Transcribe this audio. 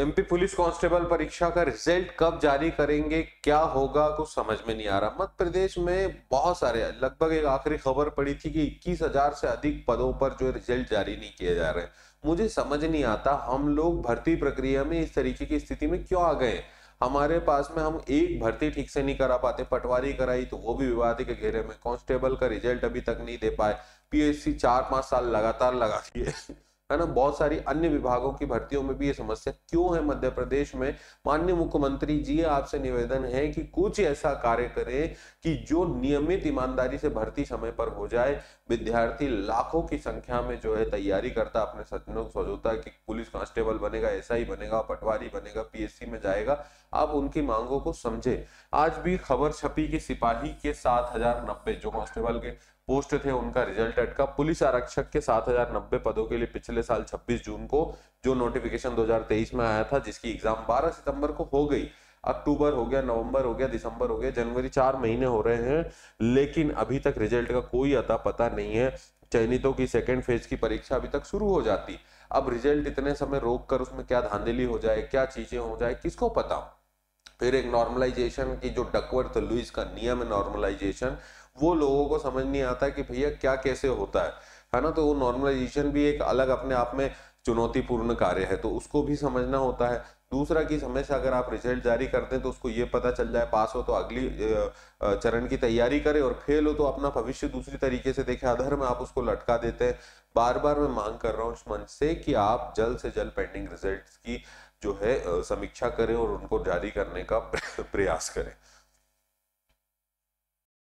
MP police constable परीक्षा का result कब जारी करेंगे क्या होगा कुछ समझ में नहीं आ रहा मध्य प्रदेश में बहुत सारे लगभग एक आखिरी खबर पड़ी थी कि इक्कीस हजार से अधिक पदों पर जो रिजल्ट जारी नहीं किए जा रहे हैं मुझे समझ नहीं आता हम लोग भर्ती प्रक्रिया में इस तरीके की स्थिति में क्यों आ गए हमारे पास में हम एक भर्ती ठीक से नहीं करा पाते पटवारी कराई तो वो भी विवाद के घेरे में कांस्टेबल का रिजल्ट अभी तक नहीं दे पाए पीएससी चार साल लगातार लगा दिए है ना बहुत सारी अन्य विभागों की भर्तियों में भी ये समस्या क्यों है मध्य प्रदेश में माननीय मुख्यमंत्री जी आपसे निवेदन है कि कुछ ऐसा कार्य करें कि जो नियमित ईमानदारी से भर्ती समय पर हो जाए विद्यार्थी लाखों की संख्या में जो है तैयारी करता अपने सज्जनों को सोचता है कि पुलिस कांस्टेबल बनेगा ऐसा ही बनेगा पटवारी बनेगा पीएससी में जाएगा आप उनकी मांगों को समझे आज भी खबर छपी कि सिपाही के सात हजार नब्बे जो कांस्टेबल के पोस्ट थे उनका रिजल्ट अटका पुलिस आरक्षक के सात हजार नब्बे पदों के लिए पिछले अगले साल 26 जून को जो नोटिफिकेशन 2023 में आया था जिसकी एग्जाम 12 सितंबर को हो गई अक्टूबर हो गया नवंबर हो गया दिसंबर हो गया जनवरी चार महीने हो रहे हैं लेकिन अभी तक रिजल्ट का कोई अता पता नहीं है चयनितों की सेकेंड फेज की परीक्षा अभी तक शुरू हो जाती अब रिजल्ट इतने समय रोक कर उसमें क्या धांधली हो जाए क्या चीजें हो जाए किसको पता फिर एक नॉर्मलाइजेशन की जो डकवर्थ लुइस का नियम है नॉर्मलाइजेशन वो लोगों को समझ नहीं आता कि भैया क्या कैसे होता है है ना तो वो नॉर्मलाइजेशन भी एक अलग अपने आप में चुनौतीपूर्ण कार्य है तो उसको भी समझना होता है दूसरा कि समय से अगर आप रिजल्ट जारी करते हैं तो उसको ये पता चल जाए पास हो तो अगली चरण की तैयारी करें और फेल हो तो अपना भविष्य दूसरी तरीके से देखें अधर में आप उसको लटका देते हैं बार बार मैं मांग कर रहा हूँ उस मंच से कि आप जल्द से जल्द पेंडिंग रिजल्ट की जो है समीक्षा करें और उनको जारी करने का प्रयास करें